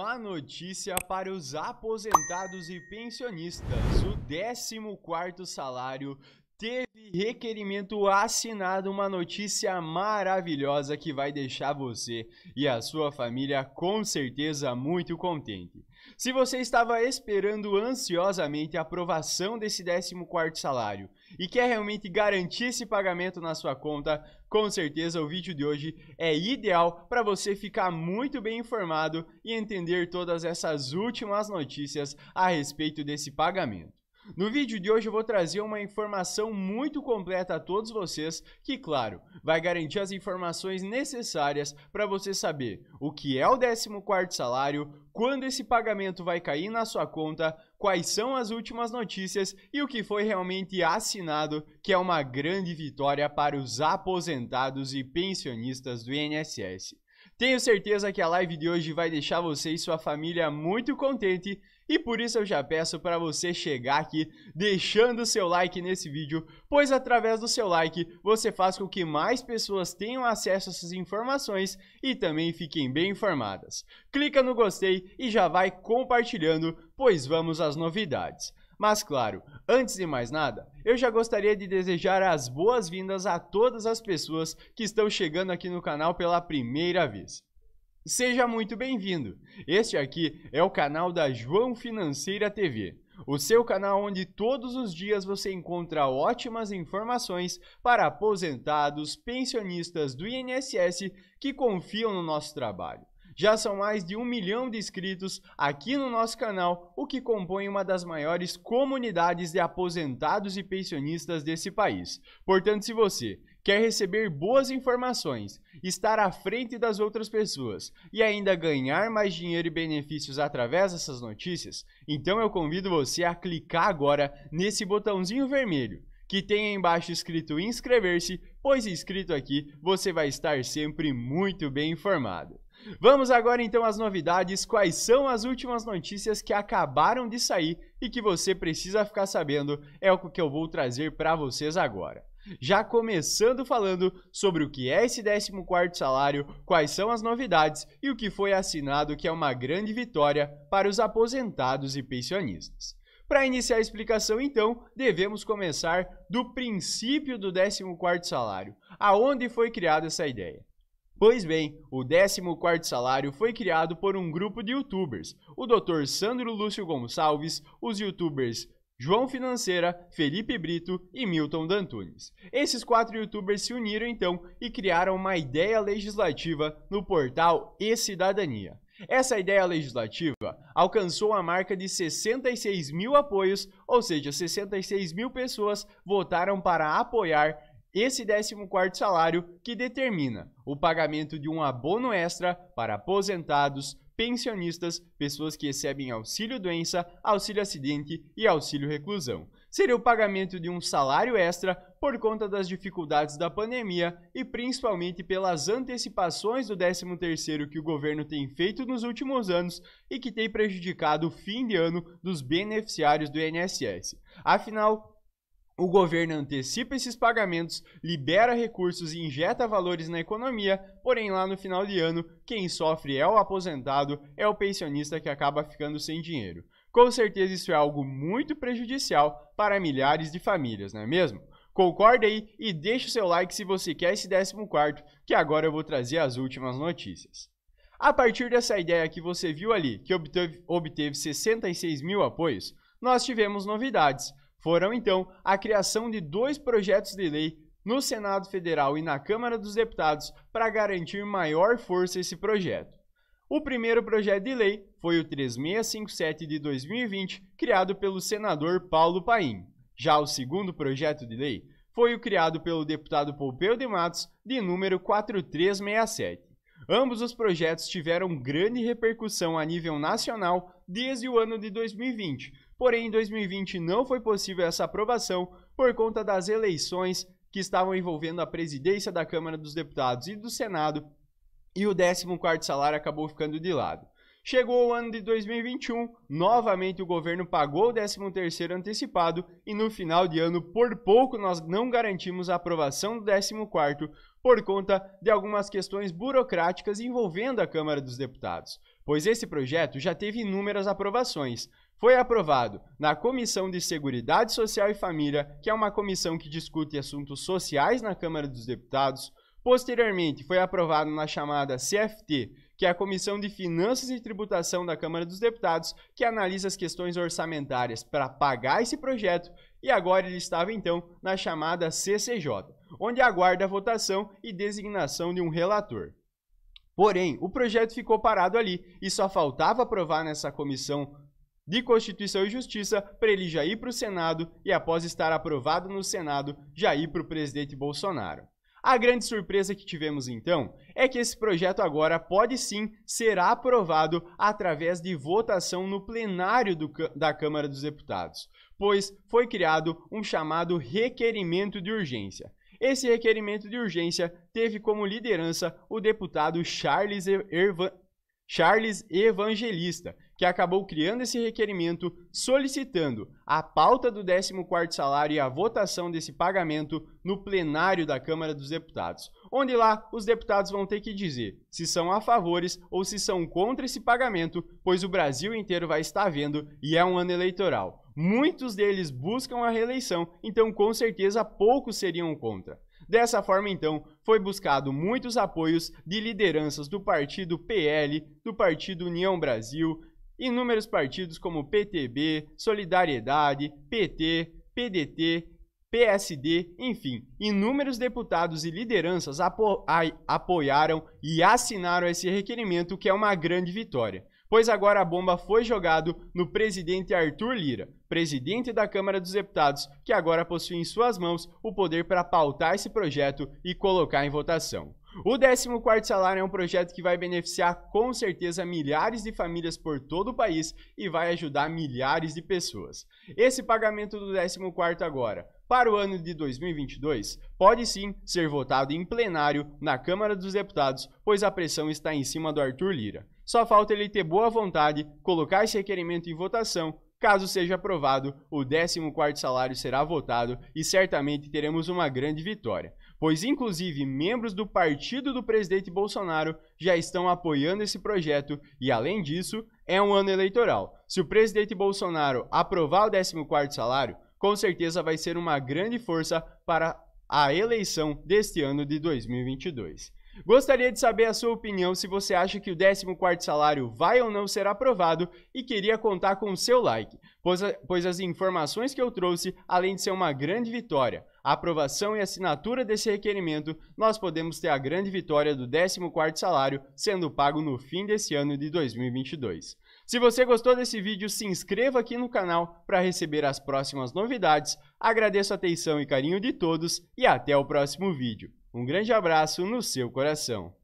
Má notícia para os aposentados e pensionistas. O 14º salário teve requerimento assinado, uma notícia maravilhosa que vai deixar você e a sua família com certeza muito contente. Se você estava esperando ansiosamente a aprovação desse 14º salário e quer realmente garantir esse pagamento na sua conta, com certeza o vídeo de hoje é ideal para você ficar muito bem informado e entender todas essas últimas notícias a respeito desse pagamento. No vídeo de hoje eu vou trazer uma informação muito completa a todos vocês, que claro, vai garantir as informações necessárias para você saber o que é o 14º salário, quando esse pagamento vai cair na sua conta, quais são as últimas notícias e o que foi realmente assinado, que é uma grande vitória para os aposentados e pensionistas do INSS. Tenho certeza que a live de hoje vai deixar você e sua família muito contente e por isso eu já peço para você chegar aqui deixando seu like nesse vídeo, pois através do seu like você faz com que mais pessoas tenham acesso a essas informações e também fiquem bem informadas. Clica no gostei e já vai compartilhando, pois vamos às novidades. Mas claro, antes de mais nada, eu já gostaria de desejar as boas-vindas a todas as pessoas que estão chegando aqui no canal pela primeira vez. Seja muito bem-vindo! Este aqui é o canal da João Financeira TV, o seu canal onde todos os dias você encontra ótimas informações para aposentados, pensionistas do INSS que confiam no nosso trabalho. Já são mais de um milhão de inscritos aqui no nosso canal, o que compõe uma das maiores comunidades de aposentados e pensionistas desse país. Portanto, se você quer receber boas informações, estar à frente das outras pessoas e ainda ganhar mais dinheiro e benefícios através dessas notícias, então eu convido você a clicar agora nesse botãozinho vermelho que tem aí embaixo escrito inscrever-se, pois inscrito aqui você vai estar sempre muito bem informado. Vamos agora então às novidades. Quais são as últimas notícias que acabaram de sair e que você precisa ficar sabendo? É o que eu vou trazer para vocês agora. Já começando falando sobre o que é esse 14º salário, quais são as novidades e o que foi assinado que é uma grande vitória para os aposentados e pensionistas. Para iniciar a explicação, então, devemos começar do princípio do 14º salário, aonde foi criada essa ideia. Pois bem, o 14 quarto salário foi criado por um grupo de youtubers, o Dr. Sandro Lúcio Gonçalves, os youtubers João Financeira, Felipe Brito e Milton Dantunes. Esses quatro youtubers se uniram então e criaram uma ideia legislativa no portal E Cidadania. Essa ideia legislativa alcançou a marca de 66 mil apoios, ou seja, 66 mil pessoas votaram para apoiar esse 14º salário que determina o pagamento de um abono extra para aposentados, pensionistas, pessoas que recebem auxílio doença, auxílio acidente e auxílio reclusão. Seria o pagamento de um salário extra por conta das dificuldades da pandemia e principalmente pelas antecipações do 13º que o governo tem feito nos últimos anos e que tem prejudicado o fim de ano dos beneficiários do INSS. Afinal, o governo antecipa esses pagamentos, libera recursos e injeta valores na economia, porém lá no final de ano, quem sofre é o aposentado, é o pensionista que acaba ficando sem dinheiro. Com certeza isso é algo muito prejudicial para milhares de famílias, não é mesmo? Concorda aí e deixe o seu like se você quer esse 14, que agora eu vou trazer as últimas notícias. A partir dessa ideia que você viu ali, que obteve, obteve 66 mil apoios, nós tivemos novidades foram então a criação de dois projetos de lei no Senado Federal e na Câmara dos Deputados para garantir maior força a esse projeto. O primeiro projeto de lei foi o 3657 de 2020, criado pelo senador Paulo Paim. Já o segundo projeto de lei foi o criado pelo deputado Pompeu de Matos, de número 4367. Ambos os projetos tiveram grande repercussão a nível nacional desde o ano de 2020, Porém, em 2020 não foi possível essa aprovação por conta das eleições que estavam envolvendo a presidência da Câmara dos Deputados e do Senado, e o 14 salário acabou ficando de lado. Chegou o ano de 2021, novamente o governo pagou o 13º antecipado e no final de ano por pouco nós não garantimos a aprovação do 14º por conta de algumas questões burocráticas envolvendo a Câmara dos Deputados, pois esse projeto já teve inúmeras aprovações, foi aprovado na Comissão de Seguridade Social e Família, que é uma comissão que discute assuntos sociais na Câmara dos Deputados. Posteriormente, foi aprovado na chamada CFT, que é a Comissão de Finanças e Tributação da Câmara dos Deputados, que analisa as questões orçamentárias para pagar esse projeto, e agora ele estava então na chamada CCJ, onde aguarda a votação e designação de um relator. Porém, o projeto ficou parado ali e só faltava aprovar nessa comissão de Constituição e Justiça para ele já ir para o Senado e, após estar aprovado no Senado, já ir para o presidente Bolsonaro. A grande surpresa que tivemos então é que esse projeto agora pode sim ser aprovado através de votação no plenário do, da Câmara dos Deputados, pois foi criado um chamado requerimento de urgência. Esse requerimento de urgência teve como liderança o deputado Charles, Charles Evangelista, que acabou criando esse requerimento, solicitando a pauta do 14º salário e a votação desse pagamento no plenário da Câmara dos Deputados, onde lá os deputados vão ter que dizer se são a favores ou se são contra esse pagamento, pois o Brasil inteiro vai estar vendo e é um ano eleitoral. Muitos deles buscam a reeleição, então com certeza poucos seriam contra. Dessa forma, então, foi buscado muitos apoios de lideranças do partido PL, do partido União Brasil, Inúmeros partidos como PTB, Solidariedade, PT, PDT, PSD, enfim, inúmeros deputados e lideranças apo apoiaram e assinaram esse requerimento, que é uma grande vitória. Pois agora a bomba foi jogada no presidente Arthur Lira, presidente da Câmara dos Deputados, que agora possui em suas mãos o poder para pautar esse projeto e colocar em votação. O 14 salário é um projeto que vai beneficiar com certeza milhares de famílias por todo o país e vai ajudar milhares de pessoas. Esse pagamento do 14 agora, para o ano de 2022, pode sim ser votado em plenário na Câmara dos Deputados, pois a pressão está em cima do Arthur Lira. Só falta ele ter boa vontade, colocar esse requerimento em votação Caso seja aprovado, o 14 salário será votado e certamente teremos uma grande vitória pois inclusive membros do partido do presidente Bolsonaro já estão apoiando esse projeto e, além disso, é um ano eleitoral. Se o presidente Bolsonaro aprovar o 14 salário, com certeza vai ser uma grande força para a eleição deste ano de 2022. Gostaria de saber a sua opinião se você acha que o 14 salário vai ou não ser aprovado e queria contar com o seu like, pois, a, pois as informações que eu trouxe, além de ser uma grande vitória, a aprovação e assinatura desse requerimento, nós podemos ter a grande vitória do 14 salário sendo pago no fim desse ano de 2022. Se você gostou desse vídeo, se inscreva aqui no canal para receber as próximas novidades. Agradeço a atenção e carinho de todos e até o próximo vídeo. Um grande abraço no seu coração.